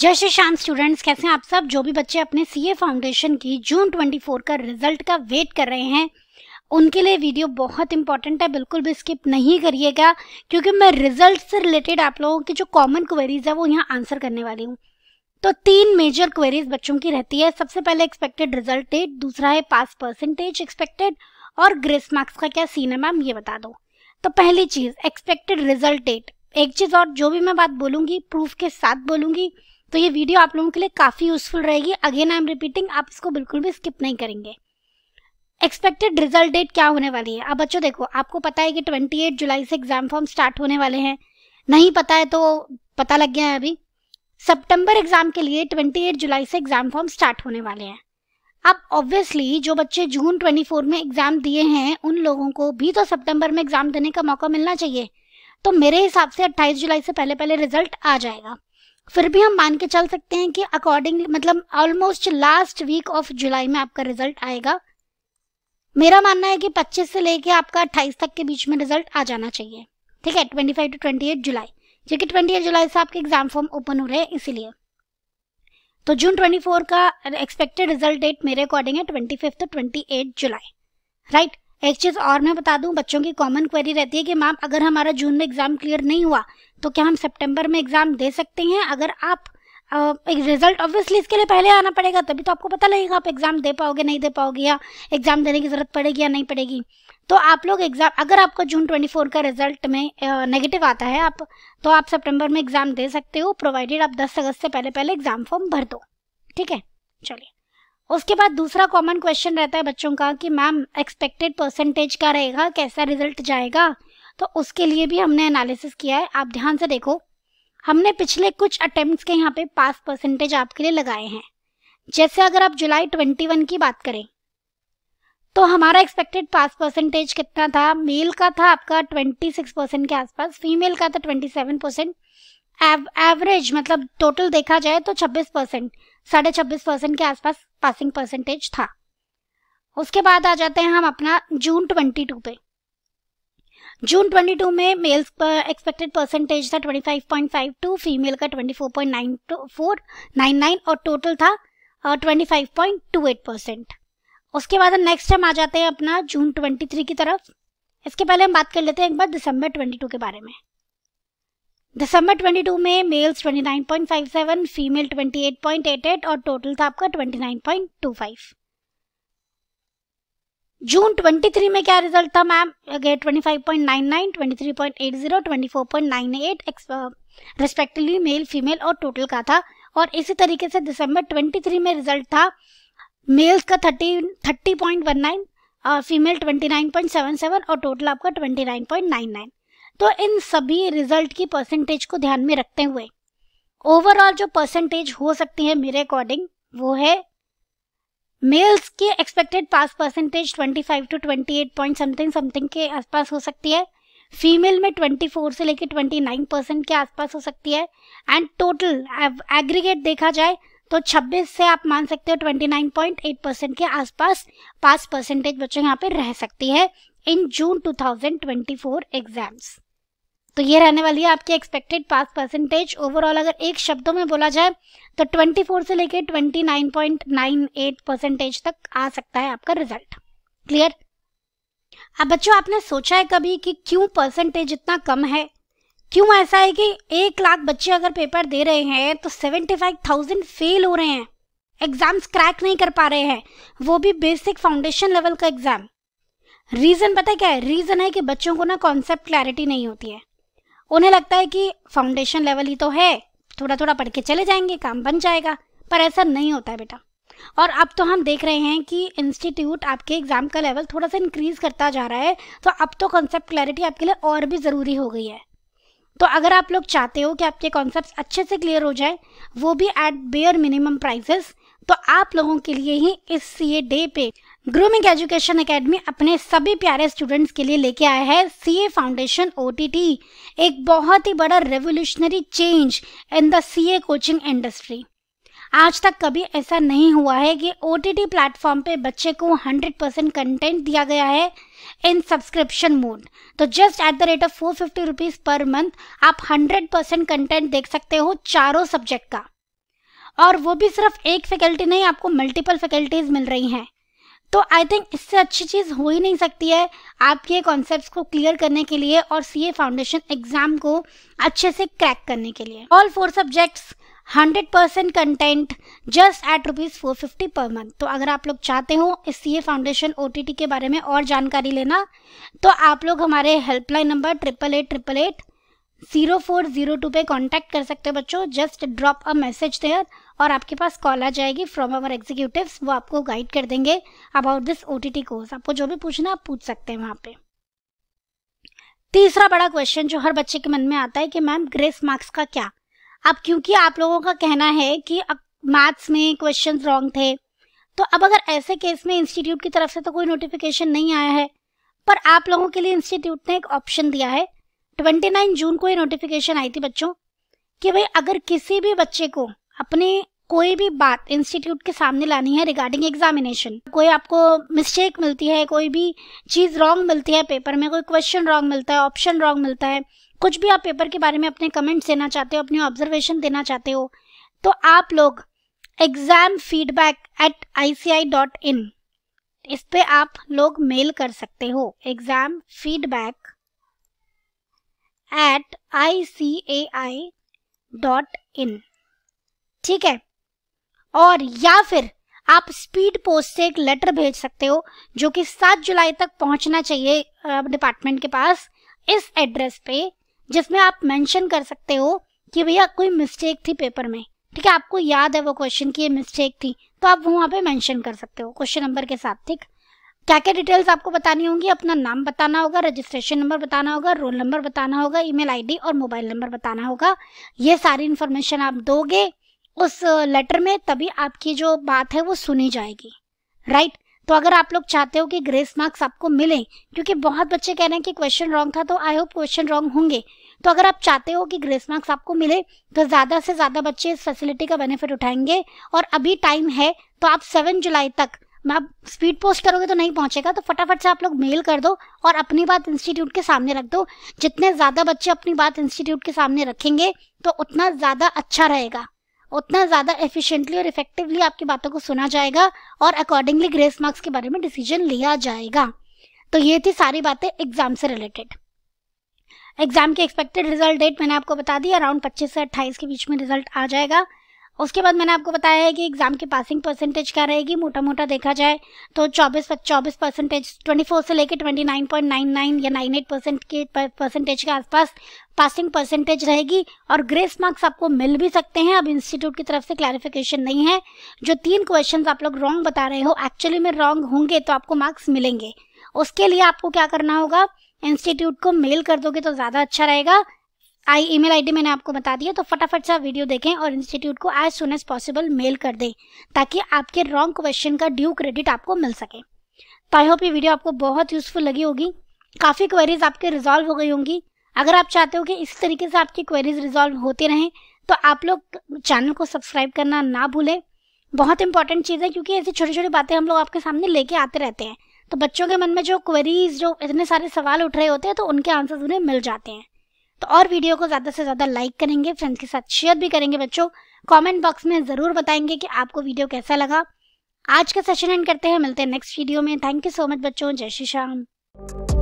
जय श्री श्याम स्टूडेंट्स कैसे हैं आप सब जो भी बच्चे अपने सीए फाउंडेशन की जून 24 का रिजल्ट का वेट कर रहे हैं उनके लिए वीडियो बहुत इंपॉर्टेंट है बिल्कुल भी स्किप नहीं करिएगा क्योंकि मैं रिजल्ट से रिलेटेड आप लोगों की जो कॉमन क्वेरीज है वो यहाँ आंसर करने वाली हूँ तो तीन मेजर क्वेरीज बच्चों की रहती है सबसे पहले एक्सपेक्टेड रिजल्ट डेट दूसरा है पास परसेंटेज एक्सपेक्टेड और ग्रेस मार्क्स का क्या सीन है मैम ये बता दो तो पहली चीज़ एक्सपेक्टेड रिजल्ट डेट एक चीज़ और जो भी मैं बात बोलूंगी प्रूफ के साथ बोलूंगी तो ये वीडियो आप लोगों के लिए काफ़ी यूजफुल रहेगी अगेन आई एम रिपीटिंग आप इसको बिल्कुल भी स्किप नहीं करेंगे एक्सपेक्टेड रिजल्ट डेट क्या होने वाली है अब बच्चों देखो आपको पता है कि 28 जुलाई से एग्जाम फॉर्म स्टार्ट होने वाले हैं नहीं पता है तो पता लग गया है अभी सितंबर एग्जाम के लिए 28 जुलाई से एग्जाम फॉर्म स्टार्ट होने वाले हैं अब ऑब्वियसली जो बच्चे जून 24 में एग्जाम दिए हैं उन लोगों को भी तो सितंबर में एग्जाम देने का मौका मिलना चाहिए तो मेरे हिसाब से अट्ठाईस जुलाई से पहले पहले रिजल्ट आ जाएगा फिर भी हम मान के चल सकते हैं कि अकॉर्डिंग मतलब almost last week of July में आपका रिजल्ट आएगा मेरा मानना है कि 25 से लेके आपका 28 तक के बीच में रिजल्ट आ जाना चाहिए ठीक है 25 टू 28 जुलाई क्योंकि 28 जुलाई से आपके एग्जाम फॉर्म ओपन हो रहे हैं इसीलिए तो जून 24 का एक्सपेक्टेड रिजल्ट डेट मेरे अकॉर्डिंग है twenty fifth twenty eight July right एक चीज़ और मैं बता दूं बच्चों की कॉमन क्वेरी रहती है कि मैम अगर हमारा जून में एग्ज़ाम क्लियर नहीं हुआ तो क्या हम सितंबर में एग्ज़ाम दे सकते हैं अगर आप एक रिजल्ट ऑब्वियसली इसके लिए पहले आना पड़ेगा तभी तो आपको पता लगेगा आप एग्ज़ाम दे पाओगे नहीं दे पाओगे या एग्ज़ाम देने की ज़रूरत पड़ेगी या नहीं पड़ेगी तो आप लोग एग्ज़ाम अगर आपको जून 24 का रिजल्ट में नेगेटिव आता है आप तो आप सितंबर में एग्ज़ाम दे सकते हो प्रोवाइडेड आप 10 अगस्त से पहले पहले एग्ज़ाम फॉर्म भर दो ठीक है चलिए उसके बाद दूसरा कॉमन क्वेश्चन रहता है बच्चों का कि मैम एक्सपेक्टेड परसेंटेज का रहेगा कैसा रिजल्ट जाएगा तो उसके लिए भी हमने एनालिसिस किया है आप ध्यान से देखो हमने पिछले कुछ अटेम्प्ट्स के यहाँ पे पास परसेंटेज आपके लिए लगाए हैं जैसे अगर आप जुलाई 21 की बात करें तो हमारा एक्सपेक्टेड पास परसेंटेज कितना था मेल का था आपका 26 परसेंट के आसपास फीमेल का था 27 परसेंट एवरेज मतलब टोटल देखा जाए तो 26 परसेंट साढ़े छब्बीस परसेंट के आसपास पासिंग परसेंटेज था उसके बाद आ जाते हैं हम अपना जून ट्वेंटी टू पे जून ट्वेंटी टू में मेल्स एक्सपेक्टेड परसेंटेज था टू फीमेल का नाइन और टोटल था ट्वेंटी टू एट परसेंट उसके बाद नेक्स्ट हम आ जाते हैं अपना जून ट्वेंटी थ्री की तरफ इसके पहले हम बात कर लेते हैं एक बार दिसंबर ट्वेंटी टू के बारे में दिसंबर 22 में मेल्स 29.57 फीमेल 28.88 और टोटल था आपका 29.25 जून 23 में क्या रिजल्ट था मैम अगे 25.99 23.80 24.98 रिस्पेक्टिवली मेल फीमेल और टोटल का था और इसी तरीके से दिसंबर 23 में रिजल्ट था मेल्स का 30 30.19 और फीमेल 29.77 और टोटल आपका 29.99 तो इन सभी रिजल्ट की परसेंटेज को ध्यान में रखते हुए ओवरऑल जो परसेंटेज हो सकती है मेरे अकॉर्डिंग वो है मेल्स की expected pass percentage 25 to 28 point something something के आसपास हो सकती है फीमेल में 24 से लेकर 29 परसेंट के आसपास हो सकती है एंड टोटल एग्रीगेट देखा जाए तो 26 से आप मान सकते हो 29.8 परसेंट के आसपास पास परसेंटेज बच्चों यहाँ पे रह सकती है इन जून 2024 एग्जाम्स तो ये रहने वाली है आपकी एक्सपेक्टेड पास परसेंटेज ओवरऑल अगर एक शब्दों में बोला जाए तो 24 से लेकर 29.98 परसेंटेज तक आ सकता है आपका रिजल्ट क्लियर अब बच्चों आपने सोचा है कभी कि क्यों परसेंटेज इतना कम है क्यों ऐसा है कि एक लाख बच्चे अगर पेपर दे रहे हैं तो 75,000 फेल हो रहे हैं एग्जाम्स क्रैक नहीं कर पा रहे हैं वो भी बेसिक फाउंडेशन लेवल का एग्जाम रीजन पता क्या है रीजन है कि बच्चों को ना कॉन्सेप्ट क्लैरिटी नहीं होती है उन्हें लगता है कि फाउंडेशन लेवल ही तो है थोड़ा थोड़ा पढ़ के चले जाएंगे काम बन जाएगा पर ऐसा नहीं होता है बेटा और अब तो हम देख रहे हैं कि इंस्टीट्यूट आपके एग्जाम का लेवल थोड़ा सा इंक्रीज करता जा रहा है तो अब तो कॉन्सेप्ट क्लैरिटी आपके लिए और भी ज़रूरी हो गई है तो अगर आप लोग चाहते हो कि आपके कॉन्सेप्ट अच्छे से क्लियर हो जाए वो भी एट बेयर मिनिमम प्राइजेस तो आप लोगों के लिए ही इस सी डे पे ग्रूमिंग एजुकेशन एकेडमी अपने सभी प्यारे स्टूडेंट्स के लिए लेके आया है सी ए फाउंडेशन ओ एक बहुत ही बड़ा revolutionary change in the a coaching industry आज तक कभी ऐसा नहीं हुआ है कि ओ टी टी प्लेटफॉर्म पे बच्चे को 100 परसेंट कंटेंट दिया गया है इन सब्सक्रिप्शन मोड तो just at the rate of four fifty rupees per month आप 100 परसेंट कंटेंट देख सकते हो चारों सब्जेक्ट का और वो भी सिर्फ एक फैकल्टी नहीं आपको मल्टीपल फैकल्टीज मिल रही हैं तो आई थिंक इससे अच्छी चीज़ हो ही नहीं सकती है आपके कॉन्सेप्ट को क्लियर करने के लिए और सी फाउंडेशन एग्जाम को अच्छे से क्रैक करने के लिए all four subjects 100% percent content just at rupees four fifty per month तो अगर आप लोग चाहते हो इस सी फाउंडेशन ओ के बारे में और जानकारी लेना तो आप लोग हमारे helpline number triple eight triple eight zero four zero two पे कॉन्टैक्ट कर सकते हो बच्चों just drop a message there और आपके पास कॉल आ जाएगी फ्रॉम आवर एग्जीक्यूटिव वो आपको गाइड कर देंगे अबाउट दिस ओ कोर्स आपको जो भी पूछना आप पूछ सकते हैं वहाँ पे तीसरा बड़ा क्वेश्चन जो हर बच्चे के मन में आता है कि मैम ग्रेस मार्क्स का क्या अब क्योंकि आप लोगों का कहना है कि मैथ्स में क्वेश्चन रॉन्ग थे तो अब अगर ऐसे केस में इंस्टीट्यूट की तरफ से तो कोई नोटिफिकेशन नहीं आया है पर आप लोगों के लिए इंस्टीट्यूट ने एक ऑप्शन दिया है 29 जून को ये नोटिफिकेशन आई थी बच्चों कि भाई अगर किसी भी बच्चे को अपने कोई भी बात इंस्टीट्यूट के सामने लानी है रिगार्डिंग एग्जामिनेशन कोई आपको मिस्टेक मिलती है कोई भी चीज़ रॉन्ग मिलती है पेपर में कोई क्वेश्चन रॉन्ग मिलता है ऑप्शन रॉन्ग मिलता है कुछ भी आप पेपर के बारे में अपने कमेंट्स देना चाहते हो अपने ऑब्जर्वेशन देना चाहते हो तो आप लोग exam feedback at I C I dot in इस पे आप लोग मेल कर सकते हो exam feedback at I C A I dot in ठीक है और या फिर आप स्पीड पोस्ट से एक लेटर भेज सकते हो जो कि 7 जुलाई तक पहुंचना चाहिए डिपार्टमेंट के पास इस एड्रेस पे जिसमें आप मेंशन कर सकते हो कि भैया कोई मिस्टेक थी पेपर में ठीक है आपको याद है वो क्वेश्चन की मिस्टेक थी तो आप वहां पे मेंशन कर सकते हो क्वेश्चन नंबर के साथ ठीक क्या क्या डिटेल्स आपको बतानी होंगी अपना नाम बताना होगा रजिस्ट्रेशन नंबर बताना होगा रोल नंबर बताना होगा ईमेल आईडी और मोबाइल नंबर बताना होगा ये सारी इन्फॉर्मेशन आप दोगे उस लेटर में तभी आपकी जो बात है वो सुनी जाएगी राइट तो अगर आप लोग चाहते हो कि ग्रेस मार्क्स आपको मिले क्योंकि बहुत बच्चे कह रहे हैं कि क्वेश्चन रॉन्ग था तो आई होप क्वेश्चन रॉन्ग होंगे तो अगर आप चाहते हो कि ग्रेस मार्क्स आपको मिले तो ज़्यादा से ज़्यादा बच्चे इस फैसिलिटी का बेनिफिट उठाएंगे और अभी टाइम है तो आप सेवन जुलाई तक आप स्पीड पोस्ट करोगे तो नहीं पहुंचेगा तो फटाफट से आप लोग मेल कर दो और अपनी बात इंस्टीट्यूट के सामने रख दो जितने ज़्यादा बच्चे अपनी बात इंस्टीट्यूट के सामने रखेंगे तो उतना ज़्यादा अच्छा रहेगा उतना ज़्यादा एफिशिएंटली और इफेक्टिवली आपकी बातों को सुना जाएगा और अकॉर्डिंगली ग्रेस मार्क्स के बारे में डिसीजन लिया जाएगा तो ये थी सारी बातें एग्जाम से रिलेटेड एग्जाम के एक्सपेक्टेड रिजल्ट डेट मैंने आपको बता दी अराउंड 25 से 28 के बीच में रिजल्ट आ जाएगा उसके बाद मैंने आपको बताया है कि एग्जाम की पासिंग परसेंटेज क्या रहेगी मोटा मोटा देखा जाए तो 24 24 परसेंटेज 24 से लेकर 29.99 या 98 परसेंट के परसेंटेज के आसपास पासिंग परसेंटेज रहेगी और ग्रेस मार्क्स आपको मिल भी सकते हैं अब इंस्टीट्यूट की तरफ से क्लैरिफिकेशन नहीं है जो तीन क्वेश्चन आप लोग रॉन्ग बता रहे हो एक्चुअली में रॉन्ग होंगे तो आपको मार्क्स मिलेंगे उसके लिए आपको क्या करना होगा इंस्टीट्यूट को मेल कर दोगे तो ज़्यादा अच्छा रहेगा आई ईमेल आईडी मैंने आपको बता दिया तो फटाफट से आप वीडियो देखें और इंस्टीट्यूट को as soon as possible mail कर दें ताकि आपके रॉन्ग क्वेश्चन का ड्यू क्रेडिट आपको मिल सके तो आई होप ये वीडियो आपको बहुत यूजफुल लगी होगी काफ़ी क्वेरीज आपके रिजॉल्व हो गई होंगी अगर आप चाहते हो कि इस तरीके से आपकी क्वेरीज रिजॉल्व होती रहें तो आप लोग चैनल को सब्सक्राइब करना ना भूलें बहुत इंपॉर्टेंट चीज़ है क्योंकि ऐसी छोटी छोटी बातें हम लोग आपके सामने लेके आते रहते हैं तो बच्चों के मन में जो क्वेरीज जो इतने सारे सवाल उठ रहे होते हैं तो उनके आंसर्स उन्हें मिल जाते हैं तो और वीडियो को ज़्यादा से ज़्यादा लाइक करेंगे फ्रेंड्स के साथ शेयर भी करेंगे बच्चों कमेंट बॉक्स में ज़रूर बताएंगे कि आपको वीडियो कैसा लगा आज का सेशन एंड करते हैं मिलते हैं नेक्स्ट वीडियो में थैंक यू सो मच बच्चों जय श्री श्याम